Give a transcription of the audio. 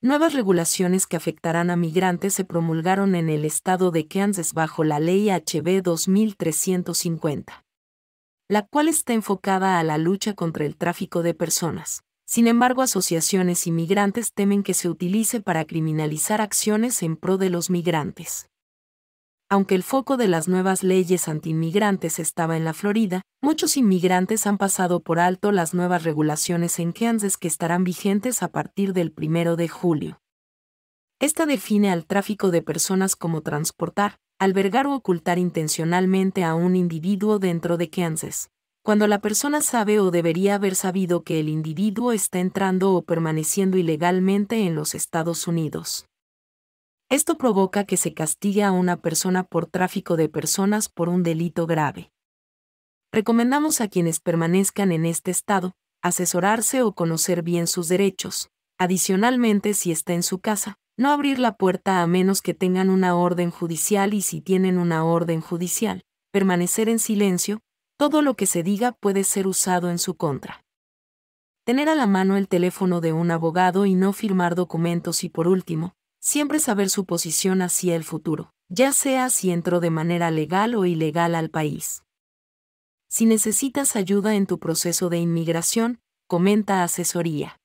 Nuevas regulaciones que afectarán a migrantes se promulgaron en el estado de Kansas bajo la ley HB 2350, la cual está enfocada a la lucha contra el tráfico de personas. Sin embargo, asociaciones y migrantes temen que se utilice para criminalizar acciones en pro de los migrantes. Aunque el foco de las nuevas leyes antiinmigrantes estaba en la Florida, muchos inmigrantes han pasado por alto las nuevas regulaciones en Kansas que estarán vigentes a partir del 1 de julio. Esta define al tráfico de personas como transportar, albergar o ocultar intencionalmente a un individuo dentro de Kansas. Cuando la persona sabe o debería haber sabido que el individuo está entrando o permaneciendo ilegalmente en los Estados Unidos. Esto provoca que se castigue a una persona por tráfico de personas por un delito grave. Recomendamos a quienes permanezcan en este estado asesorarse o conocer bien sus derechos. Adicionalmente, si está en su casa, no abrir la puerta a menos que tengan una orden judicial y si tienen una orden judicial, permanecer en silencio, todo lo que se diga puede ser usado en su contra. Tener a la mano el teléfono de un abogado y no firmar documentos y por último, siempre saber su posición hacia el futuro, ya sea si entró de manera legal o ilegal al país. Si necesitas ayuda en tu proceso de inmigración, comenta asesoría.